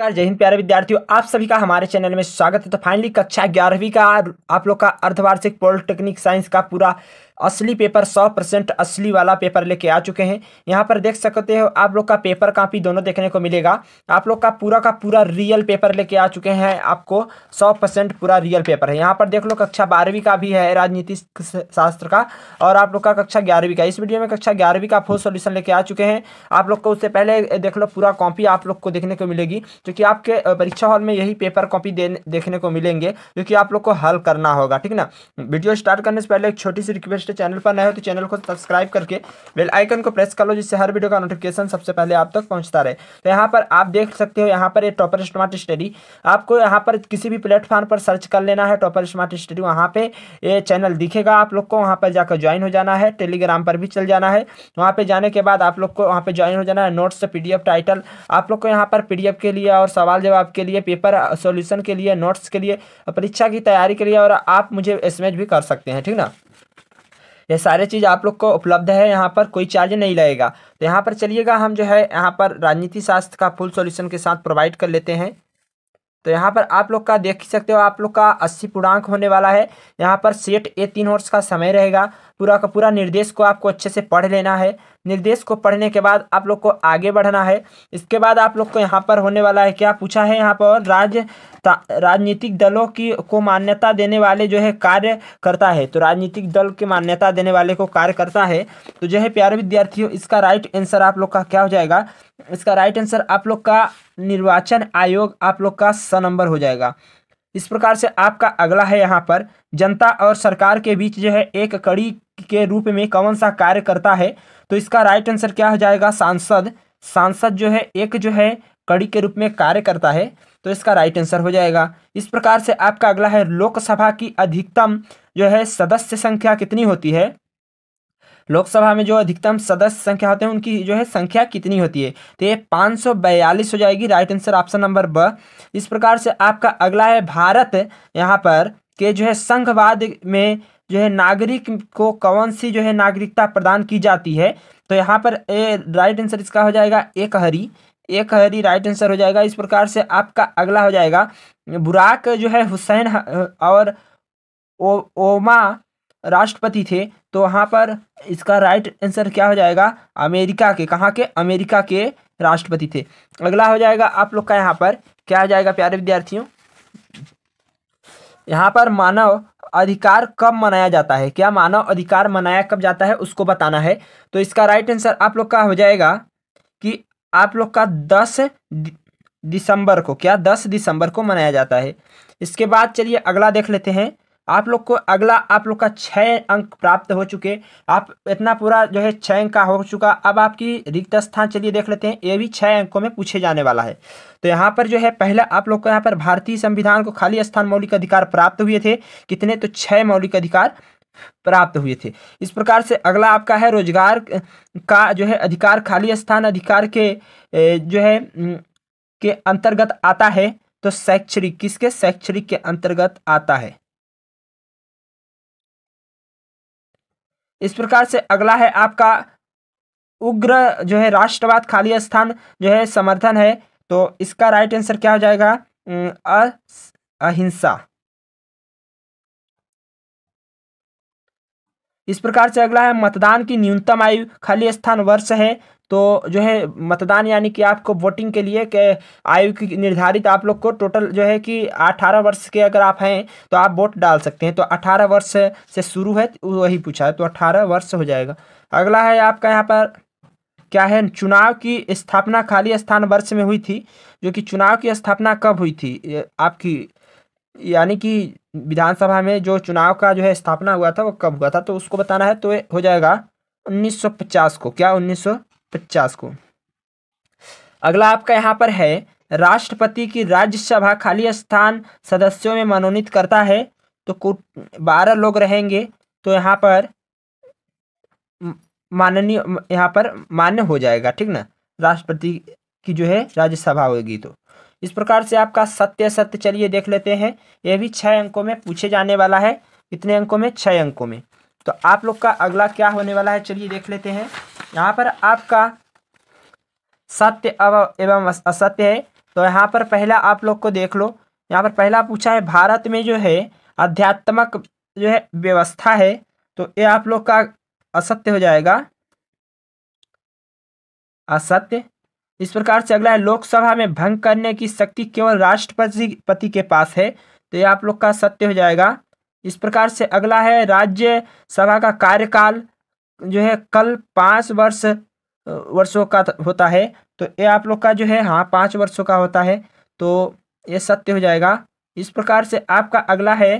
नमस्कार जय हिंद प्यारे विद्यार्थियों आप सभी का हमारे चैनल में स्वागत है तो फाइनली कक्षा ग्यारहवीं का आप लोग का अर्धवार्षिक पॉलिटेक्निक साइंस का पूरा असली पेपर सौ परसेंट असली वाला पेपर लेके आ चुके हैं यहाँ पर देख सकते हो आप लोग का पेपर कापी दोनों देखने को मिलेगा आप लोग का पूरा का पूरा रियल पेपर लेके आ चुके हैं आपको सौ परसेंट पूरा रियल पेपर है यहाँ पर देख लो कक्षा बारहवीं का भी है राजनीति शास्त्र का और आप लोग का कक्षा ग्यारहवीं का इस वीडियो में कक्षा ग्यारहवीं का फुल सोल्यूशन लेके आ चुके हैं आप लोग को उससे पहले देख लो पूरा कॉपी आप लोग को देखने को मिलेगी क्योंकि आपके परीक्षा हॉल में यही पेपर कॉपी देखने को मिलेंगे क्योंकि आप लोग को हल करना होगा ठीक ना वीडियो स्टार्ट करने से पहले एक छोटी सी रिक्वेस्ट है चैनल पर नए हो तो चैनल को सब्सक्राइब करके बेल आइकन को प्रेस कर लो जिससे हर वीडियो का नोटिफिकेशन सबसे पहले आप तक पहुंचता रहे तो यहाँ पर आप देख सकते हो यहाँ पर ये टॉपर स्मार्ट स्टडी आपको यहाँ पर किसी भी प्लेटफॉर्म पर सर्च कर लेना है टॉपर स्मार्ट स्टडी वहाँ पर ये चैनल दिखेगा आप लोग को वहाँ पर जाकर ज्वाइन हो जाना है टेलीग्राम पर भी चल जाना है वहाँ पर जाने के बाद आप लोग को वहाँ पर ज्वाइन हो जाना है नोट्स पी टाइटल आप लोग को यहाँ पर पी के लिए और सवाल जवाब के लिए पेपर सॉल्यूशन के लिए नोट्स के लिए परीक्षा की तैयारी के लिए और आप मुझे एस भी कर सकते हैं ठीक ना ये सारे चीज़ आप लोग को उपलब्ध है यहाँ पर कोई चार्ज नहीं लगेगा तो यहाँ पर चलिएगा हम जो है यहाँ पर राजनीति शास्त्र का फुल सॉल्यूशन के साथ प्रोवाइड कर लेते हैं तो यहाँ पर आप लोग का देख ही सकते हो आप लोग का अस्सी पूर्णांक होने वाला है यहाँ पर सेट ए तीन वर्ष का समय रहेगा पूरा का पूरा निर्देश को आपको अच्छे से पढ़ लेना है निर्देश को पढ़ने के बाद आप लोग को आगे बढ़ना है इसके बाद आप लोग को यहाँ पर होने वाला है क्या पूछा है यहाँ पर राज्य राजनीतिक दलों की को मान्यता देने वाले जो है कार्य करता है तो राजनीतिक दल की मान्यता देने वाले को कार्य करता है तो जो है प्यारे विद्यार्थियों इसका राइट आंसर आप लोग का क्या हो जाएगा इसका राइट आंसर आप लोग का निर्वाचन आयोग आप लोग का स नंबर हो जाएगा इस प्रकार से आपका अगला है यहाँ पर जनता और सरकार के बीच जो है एक कड़ी के रूप में कौन सा कार्य करता है तो इसका राइट आंसर क्या हो जाएगा सांसद सांसद जो है एक जो है कड़ी के रूप में कार्य करता है तो इसका राइट आंसर हो जाएगा इस प्रकार से आपका अगला है लोकसभा की अधिकतम जो है सदस्य संख्या कितनी होती है लोकसभा में जो अधिकतम सदस्य संख्या होते हैं उनकी जो है संख्या कितनी होती है तो ये पाँच हो जाएगी राइट आंसर ऑप्शन नंबर ब इस प्रकार से आपका अगला है भारत यहाँ पर के जो है संघवाद में जो है नागरिक को कौन सी जो है नागरिकता प्रदान की जाती है तो यहाँ पर ए राइट आंसर इसका हो जाएगा एक हरी एक हरी राइट आंसर हो जाएगा इस प्रकार से आपका अगला हो जाएगा बुराक जो है हुसैन और ओ, ओमा राष्ट्रपति थे तो वहाँ पर इसका राइट आंसर क्या हो जाएगा अमेरिका के कहाँ के अमेरिका के राष्ट्रपति थे अगला हो जाएगा आप लोग का यहाँ पर क्या हो जाएगा प्यारे विद्यार्थियों यहाँ पर मानव अधिकार कब मनाया जाता है क्या मानव अधिकार मनाया कब जाता है उसको बताना है तो इसका राइट आंसर आप लोग का हो जाएगा कि आप लोग का दस दिसंबर को क्या दस दिसंबर को मनाया जाता है इसके बाद चलिए अगला देख लेते हैं आप लोग को अगला आप लोग का छः अंक प्राप्त हो चुके आप इतना पूरा जो है छः अंक का हो चुका अब आपकी रिक्त स्थान चलिए देख लेते हैं ये भी छः अंकों में पूछे जाने वाला है तो यहाँ पर जो है पहला आप लोग को यहाँ पर भारतीय संविधान को खाली स्थान मौलिक अधिकार प्राप्त हुए थे कितने तो छः मौलिक अधिकार प्राप्त हुए थे इस प्रकार से अगला आपका है रोजगार का जो है अधिकार खाली स्थान अधिकार के जो है के अंतर्गत आता है तो शैक्षणिक किसके शैक्षणिक के अंतर्गत आता है इस प्रकार से अगला है आपका उग्र जो है राष्ट्रवाद खाली स्थान जो है समर्थन है तो इसका राइट आंसर क्या हो जाएगा अहिंसा इस प्रकार से अगला है मतदान की न्यूनतम आयु खाली स्थान वर्ष है तो जो है मतदान यानी कि आपको वोटिंग के लिए के आयु की निर्धारित आप लोग को टोटल जो है कि 18 वर्ष के अगर आप हैं तो आप वोट डाल सकते हैं तो 18 वर्ष से शुरू है तो वही पूछा है तो 18 वर्ष हो जाएगा अगला है आपका यहाँ पर क्या है चुनाव की स्थापना खाली स्थान वर्ष में हुई थी जो कि चुनाव की स्थापना कब हुई थी आपकी यानी कि विधानसभा में जो चुनाव का जो है स्थापना हुआ था वो कब हुआ था तो उसको बताना है तो हो जाएगा 1950 को क्या 1950 को अगला आपका यहाँ पर है राष्ट्रपति की राज्यसभा खाली स्थान सदस्यों में मनोनीत करता है तो बारह लोग रहेंगे तो यहाँ पर माननीय यहाँ पर मान्य हो जाएगा ठीक ना राष्ट्रपति की जो है राज्यसभा होगी तो इस प्रकार से आपका सत्य सत्य चलिए देख लेते हैं यह भी छः अंकों में पूछे जाने वाला है कितने अंकों में छः अंकों में तो आप लोग का अगला क्या होने वाला है चलिए देख लेते हैं यहाँ पर आपका सत्य अव एवं असत्य है तो यहाँ पर पहला आप लोग को देख लो यहाँ पर पहला पूछा है भारत में जो है अध्यात्मक जो है व्यवस्था है तो ये आप लोग का असत्य हो जाएगा असत्य इस प्रकार से अगला है लोकसभा में भंग करने की शक्ति केवल राष्ट्रपति के पास है तो ये आप लोग का सत्य हो जाएगा इस प्रकार से अगला है राज्य सभा का कार्यकाल जो है कल पाँच वर्ष वर्षों का होता है तो ये आप लोग का जो है हाँ पाँच वर्षों का होता है तो ये सत्य हो जाएगा इस प्रकार से आपका अगला है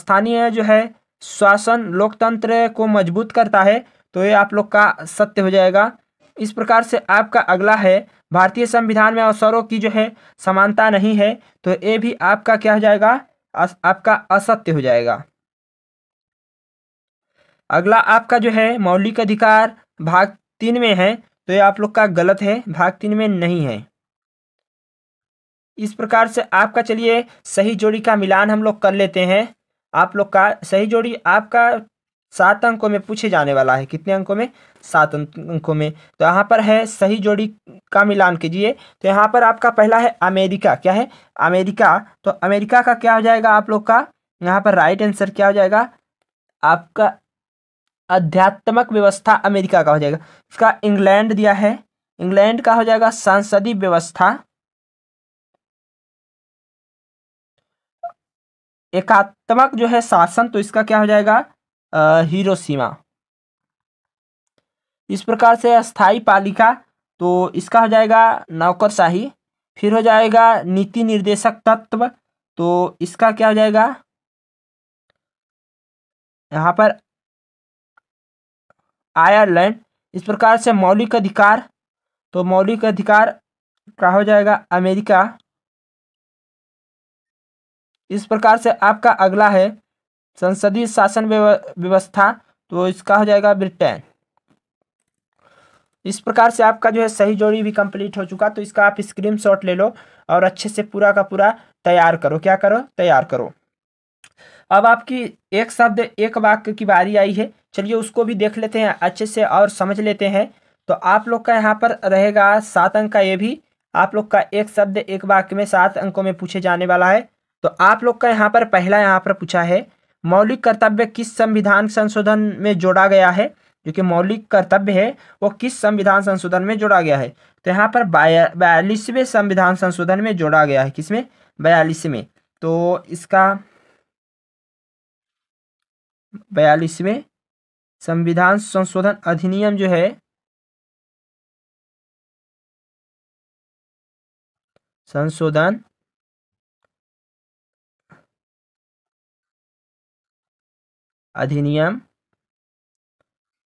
स्थानीय जो है शासन लोकतंत्र को मजबूत करता है तो ये आप लोग का सत्य हो जाएगा इस प्रकार से आपका अगला है भारतीय संविधान में अवसरों की जो है समानता नहीं है तो ये भी आपका क्या हो जाएगा आपका असत्य हो जाएगा अगला आपका जो है मौलिक अधिकार भाग तीन में है तो ये आप लोग का गलत है भाग तीन में नहीं है इस प्रकार से आपका चलिए सही जोड़ी का मिलान हम लोग कर लेते हैं आप लोग का सही जोड़ी आपका सात अंकों में पूछे जाने वाला है कितने अंकों में सात अं-, अंकों में तो यहाँ पर है सही जोड़ी का मिलान कीजिए तो यहाँ पर आपका पहला है अमेरिका क्या है अमेरिका तो अमेरिका का क्या हो जाएगा आप लोग का यहाँ पर राइट आंसर क्या हो जाएगा आपका अध्यात्मक व्यवस्था अमेरिका का हो जाएगा इसका इंग्लैंड दिया है इंग्लैंड का हो जाएगा सांसदीय व्यवस्था एकात्मक जो है शासन तो इसका क्या हो जाएगा हीरोसीमा इस प्रकार से स्थाई पालिका तो इसका हो जाएगा नौकरशाही फिर हो जाएगा नीति निर्देशक तत्व तो इसका क्या हो जाएगा यहाँ पर आयरलैंड इस प्रकार से मौलिक अधिकार तो मौलिक अधिकार का हो जाएगा अमेरिका इस प्रकार से आपका अगला है संसदीय शासन व्यवस्था तो इसका हो जाएगा ब्रिटेन इस प्रकार से आपका जो है सही जोड़ी भी कंप्लीट हो चुका तो इसका आप स्क्रीन शॉट ले लो और अच्छे से पूरा का पूरा तैयार करो क्या करो तैयार करो अब आपकी एक शब्द एक वाक्य की बारी आई है चलिए उसको भी देख लेते हैं अच्छे से और समझ लेते हैं तो आप लोग का यहाँ पर रहेगा सात अंक का ये भी आप लोग का एक शब्द एक वाक्य में सात अंकों में पूछे जाने वाला है तो आप लोग का यहाँ पर पहला यहाँ पर पूछा है मौलिक कर्तव्य किस संविधान संशोधन में जोड़ा गया है जो कि मौलिक कर्तव्य है वो किस संविधान संशोधन में जोड़ा गया है तो यहाँ पर बयालीसवें संविधान संशोधन में जोड़ा गया है किसमें बयालीसवें तो इसका बयालीसवें संविधान संशोधन अधिनियम जो है संशोधन अधिनियम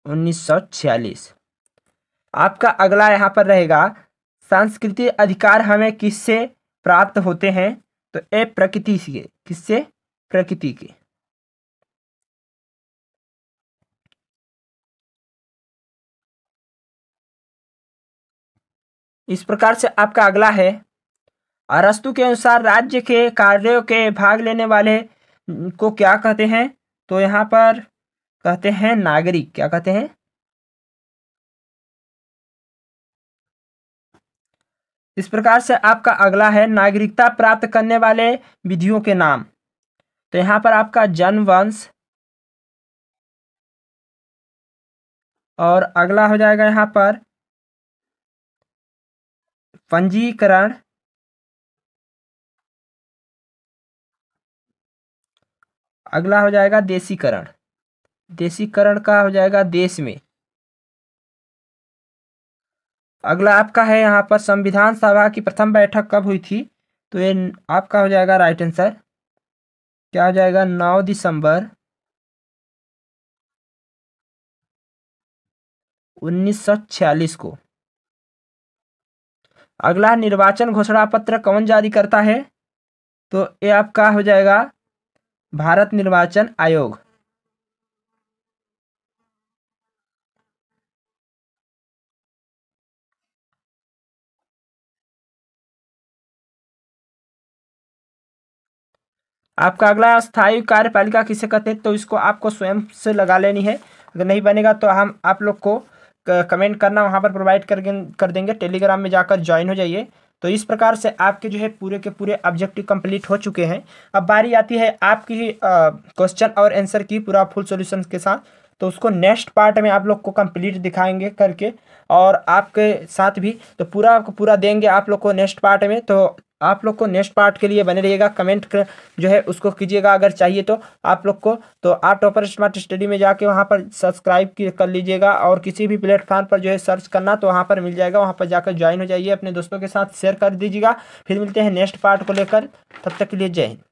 1946 आपका अगला यहाँ पर रहेगा सांस्कृतिक अधिकार हमें किससे प्राप्त होते हैं तो ए प्रकृति से किससे प्रकृति के इस प्रकार से आपका अगला है अरस्तु के अनुसार राज्य के कार्यों के भाग लेने वाले को क्या कहते हैं तो यहाँ पर कहते हैं नागरिक क्या कहते हैं इस प्रकार से आपका अगला है नागरिकता प्राप्त करने वाले विधियों के नाम तो यहाँ पर आपका जनवंश और अगला हो जाएगा यहाँ पर पंजीकरण अगला हो जाएगा देसीकरण देशीकरण का हो जाएगा देश में अगला आपका है यहाँ पर संविधान सभा की प्रथम बैठक कब हुई थी तो ये आपका हो जाएगा राइट आंसर क्या हो जाएगा नौ दिसंबर उन्नीस सौ छियालीस को अगला निर्वाचन घोषणा पत्र कौन जारी करता है तो ये आपका हो जाएगा भारत निर्वाचन आयोग आपका अगला स्थायी कार्यपालिका किसे कहते हैं तो इसको आपको स्वयं से लगा लेनी है अगर नहीं बनेगा तो हम आप लोग को कमेंट करना वहां पर प्रोवाइड कर देंगे टेलीग्राम में जाकर ज्वाइन हो जाइए तो इस प्रकार से आपके जो है पूरे के पूरे ऑब्जेक्टिव कंप्लीट हो चुके हैं अब बारी आती है आपकी क्वेश्चन और आंसर की पूरा फुल सॉल्यूशन के साथ तो उसको नेक्स्ट पार्ट में आप लोग को कंप्लीट दिखाएंगे करके और आपके साथ भी तो पूरा आपको पूरा देंगे आप लोग को नेक्स्ट पार्ट में तो आप लोग को नेक्स्ट पार्ट के लिए बने रहिएगा कमेंट कर, जो है उसको कीजिएगा अगर चाहिए तो आप लोग को तो आप टॉपर स्मार्ट स्टडी में जाके वहाँ पर सब्सक्राइब कर लीजिएगा और किसी भी प्लेटफॉर्म पर जो है सर्च करना तो वहाँ पर मिल जाएगा वहाँ पर जाकर ज्वाइन हो जाइए अपने दोस्तों के साथ शेयर कर दीजिएगा फिर मिलते हैं नेक्स्ट पार्ट को लेकर तब तक के लिए जय हिंद